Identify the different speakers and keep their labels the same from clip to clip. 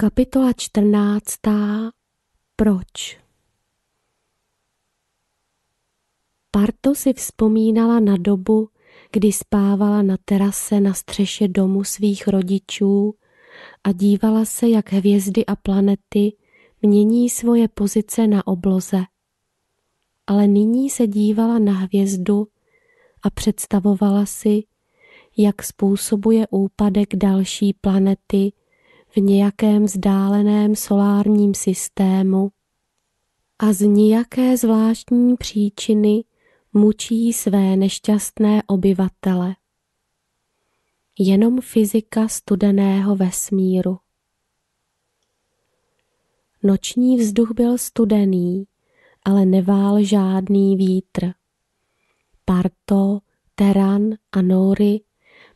Speaker 1: Kapitola 14. Proč? Parto si vzpomínala na dobu, kdy spávala na terase na střeše domu svých rodičů a dívala se, jak hvězdy a planety mění svoje pozice na obloze. Ale nyní se dívala na hvězdu a představovala si, jak způsobuje úpadek další planety v nějakém vzdáleném solárním systému a z nějaké zvláštní příčiny mučí své nešťastné obyvatele. Jenom fyzika studeného vesmíru. Noční vzduch byl studený, ale nevál žádný vítr. Parto, Teran a Nory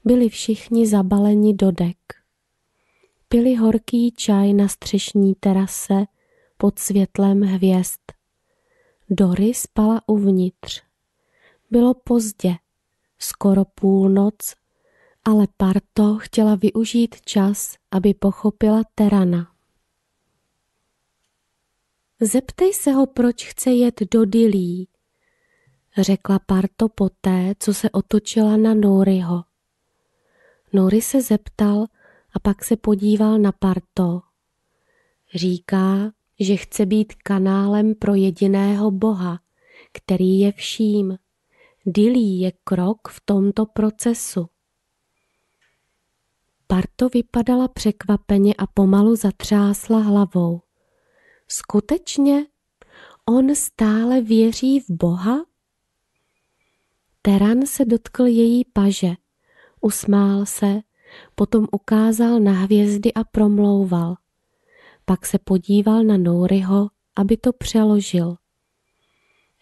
Speaker 1: byli všichni zabaleni do dek pili horký čaj na střešní terase pod světlem hvězd. Dory spala uvnitř. Bylo pozdě, skoro půlnoc, ale Parto chtěla využít čas, aby pochopila Terana. Zeptej se ho, proč chce jet do Dilí, řekla Parto poté, co se otočila na Noryho. Nory se zeptal, a pak se podíval na parto. Říká, že chce být kanálem pro jediného Boha, který je vším. Dilí je krok v tomto procesu. Parto vypadala překvapeně a pomalu zatřásla hlavou. Skutečně? On stále věří v Boha? Teran se dotkl její paže. Usmál se potom ukázal na hvězdy a promlouval. Pak se podíval na Nouryho, aby to přeložil.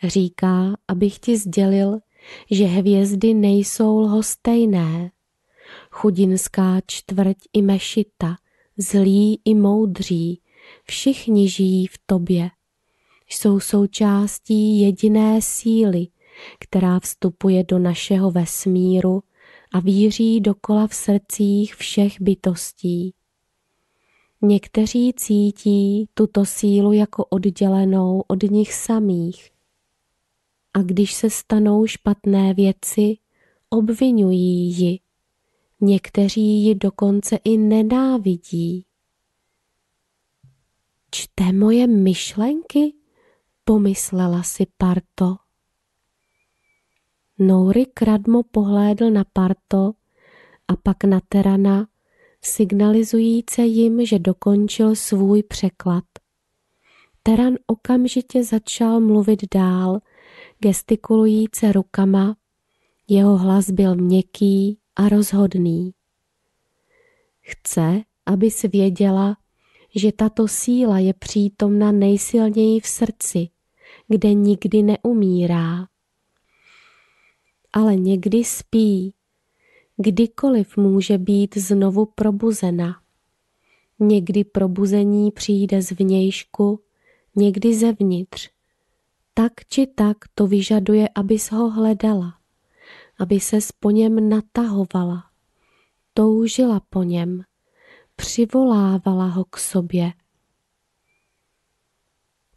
Speaker 1: Říká, abych ti sdělil, že hvězdy nejsou lhostejné. Chudinská čtvrť i mešita, zlí i moudří, všichni žijí v tobě. Jsou součástí jediné síly, která vstupuje do našeho vesmíru a víří dokola v srdcích všech bytostí. Někteří cítí tuto sílu jako oddělenou od nich samých. A když se stanou špatné věci, obvinují ji. Někteří ji dokonce i nenávidí. Čte moje myšlenky? Pomyslela si Parto. Noury kradmo pohlédl na Parto a pak na Terana, signalizujíce jim, že dokončil svůj překlad. Teran okamžitě začal mluvit dál, gestikulujíce rukama. Jeho hlas byl měkký a rozhodný. Chce, aby si věděla, že tato síla je přítomna nejsilněji v srdci, kde nikdy neumírá ale někdy spí. Kdykoliv může být znovu probuzena. Někdy probuzení přijde zvnějšku, někdy zevnitř. Tak či tak to vyžaduje, abys ho hledala, aby se po něm natahovala, toužila po něm, přivolávala ho k sobě.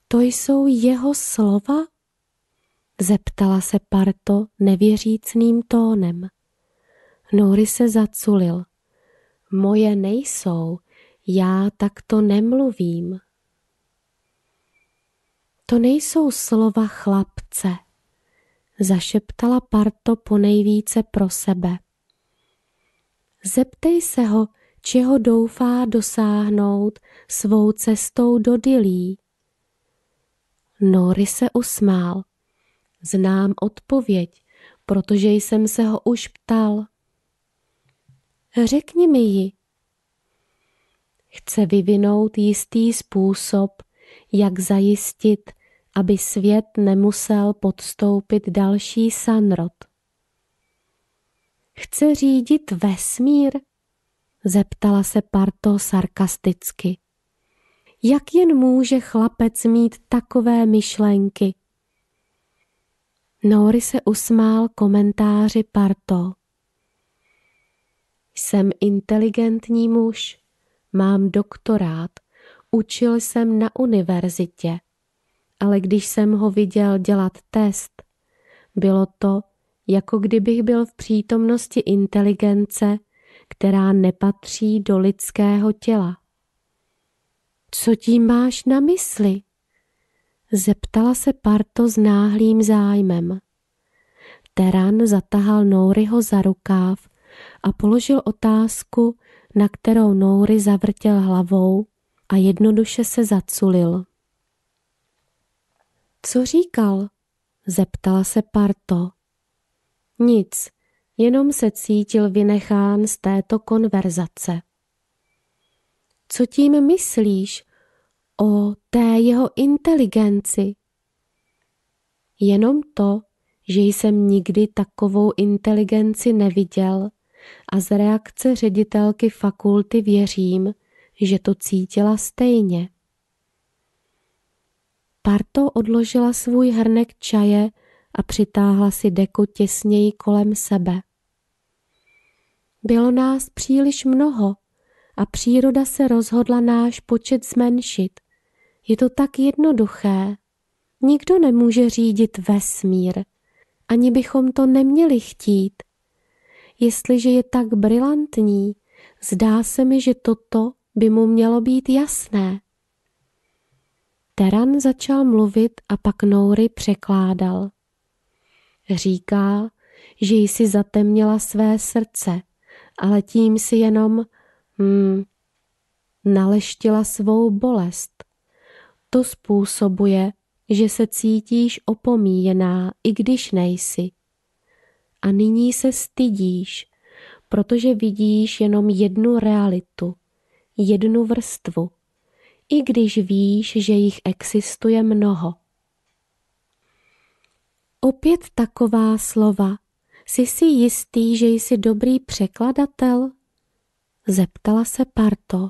Speaker 1: To jsou jeho slova? Zeptala se Parto nevěřícným tónem. Nory se zaculil. Moje nejsou, já takto nemluvím. To nejsou slova chlapce, zašeptala Parto po nejvíce pro sebe. Zeptej se ho, čeho doufá dosáhnout svou cestou do Dilí. Nory se usmál. Znám odpověď, protože jsem se ho už ptal. Řekni mi ji. Chce vyvinout jistý způsob, jak zajistit, aby svět nemusel podstoupit další sanrod. Chce řídit vesmír? Zeptala se Parto sarkasticky. Jak jen může chlapec mít takové myšlenky? Nory se usmál komentáři Parto. Jsem inteligentní muž, mám doktorát, učil jsem na univerzitě, ale když jsem ho viděl dělat test, bylo to, jako kdybych byl v přítomnosti inteligence, která nepatří do lidského těla. Co tím máš na mysli? Zeptala se Parto s náhlým zájmem. Teran zatahal Nouryho za rukáv a položil otázku, na kterou Noury zavrtěl hlavou a jednoduše se zaculil. Co říkal? zeptala se Parto. Nic, jenom se cítil vynechán z této konverzace. Co tím myslíš? o té jeho inteligenci. Jenom to, že jsem nikdy takovou inteligenci neviděl a z reakce ředitelky fakulty věřím, že to cítila stejně. Parto odložila svůj hrnek čaje a přitáhla si deku těsněji kolem sebe. Bylo nás příliš mnoho a příroda se rozhodla náš počet zmenšit. Je to tak jednoduché. Nikdo nemůže řídit vesmír. Ani bychom to neměli chtít. Jestliže je tak brilantní, zdá se mi, že toto by mu mělo být jasné. Teran začal mluvit a pak Noury překládal. Říká, že jsi zatemnila své srdce, ale tím si jenom, hmm, naleštila svou bolest. To způsobuje, že se cítíš opomíjená, i když nejsi. A nyní se stydíš, protože vidíš jenom jednu realitu, jednu vrstvu, i když víš, že jich existuje mnoho. Opět taková slova. Jsi si jistý, že jsi dobrý překladatel? Zeptala se Parto.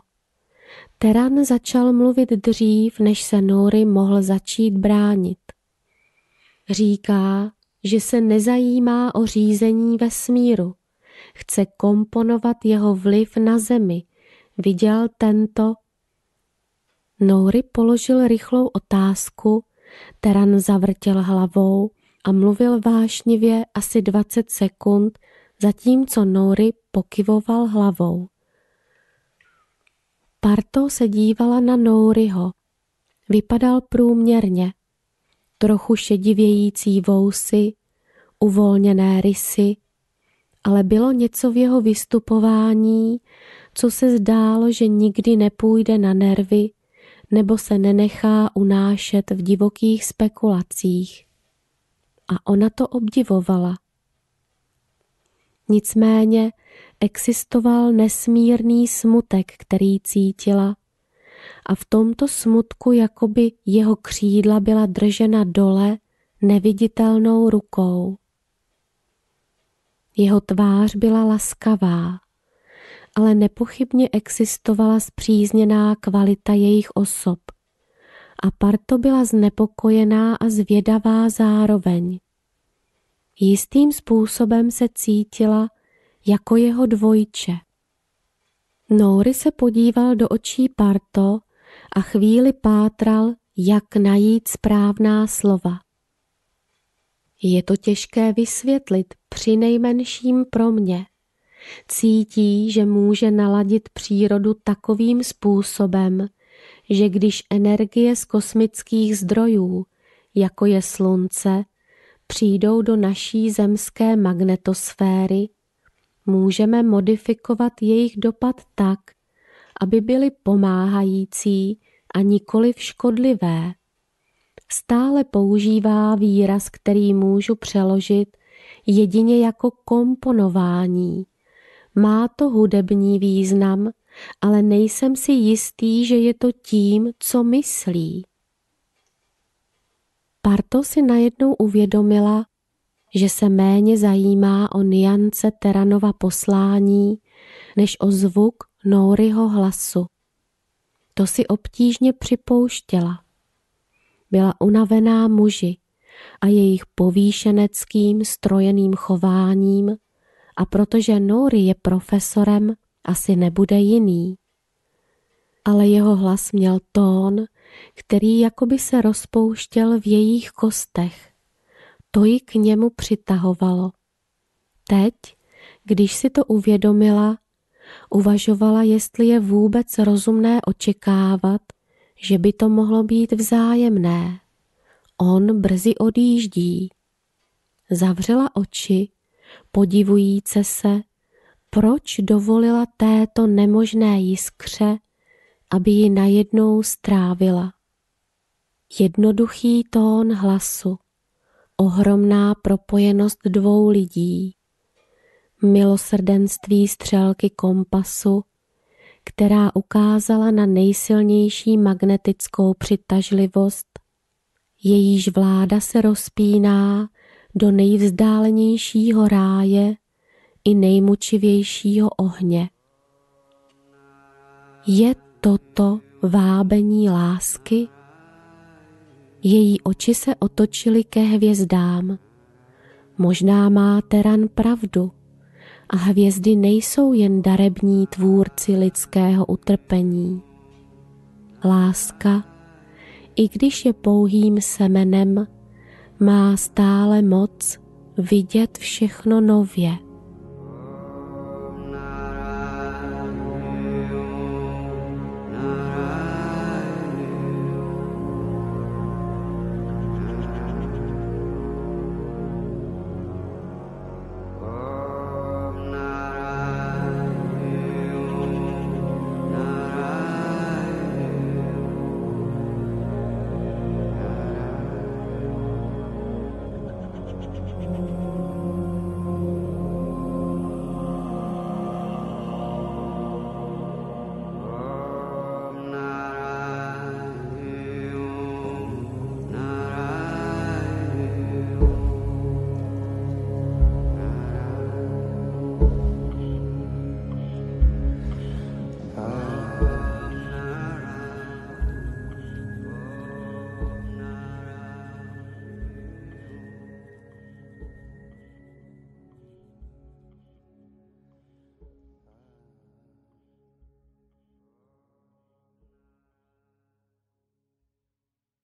Speaker 1: Teran začal mluvit dřív, než se Nory mohl začít bránit. Říká, že se nezajímá o řízení vesmíru. Chce komponovat jeho vliv na Zemi. Viděl tento? Nory položil rychlou otázku, Teran zavrtěl hlavou a mluvil vášnivě asi 20 sekund, zatímco Nory pokyvoval hlavou. Parto se dívala na Nouryho. Vypadal průměrně. Trochu šedivějící vousy, uvolněné rysy, ale bylo něco v jeho vystupování, co se zdálo, že nikdy nepůjde na nervy nebo se nenechá unášet v divokých spekulacích. A ona to obdivovala. Nicméně existoval nesmírný smutek, který cítila. A v tomto smutku jakoby jeho křídla byla držena dole neviditelnou rukou. Jeho tvář byla laskavá, ale nepochybně existovala zpřízněná kvalita jejich osob. A parto byla znepokojená a zvědavá zároveň. Jistým způsobem se cítila, jako jeho dvojče. Noury se podíval do očí Parto a chvíli pátral, jak najít správná slova. Je to těžké vysvětlit při nejmenším pro mě. Cítí, že může naladit přírodu takovým způsobem, že když energie z kosmických zdrojů, jako je slunce, přijdou do naší zemské magnetosféry, můžeme modifikovat jejich dopad tak, aby byly pomáhající a nikoli škodlivé. Stále používá výraz, který můžu přeložit jedině jako komponování. Má to hudební význam, ale nejsem si jistý, že je to tím, co myslí. Parto si najednou uvědomila, že se méně zajímá o niance Teranova poslání než o zvuk Nouryho hlasu. To si obtížně připouštěla. Byla unavená muži a jejich povýšeneckým strojeným chováním a protože Noury je profesorem, asi nebude jiný. Ale jeho hlas měl tón, který jakoby se rozpouštěl v jejich kostech to ji k němu přitahovalo. Teď, když si to uvědomila, uvažovala, jestli je vůbec rozumné očekávat, že by to mohlo být vzájemné. On brzy odjíždí. Zavřela oči, podivujíce se, proč dovolila této nemožné jiskře, aby ji najednou strávila. Jednoduchý tón hlasu ohromná propojenost dvou lidí, milosrdenství střelky kompasu, která ukázala na nejsilnější magnetickou přitažlivost, jejíž vláda se rozpíná do nejvzdálenějšího ráje i nejmučivějšího ohně. Je toto vábení lásky? Její oči se otočily ke hvězdám. Možná má Teran pravdu a hvězdy nejsou jen darební tvůrci lidského utrpení. Láska, i když je pouhým semenem, má stále moc vidět všechno nově.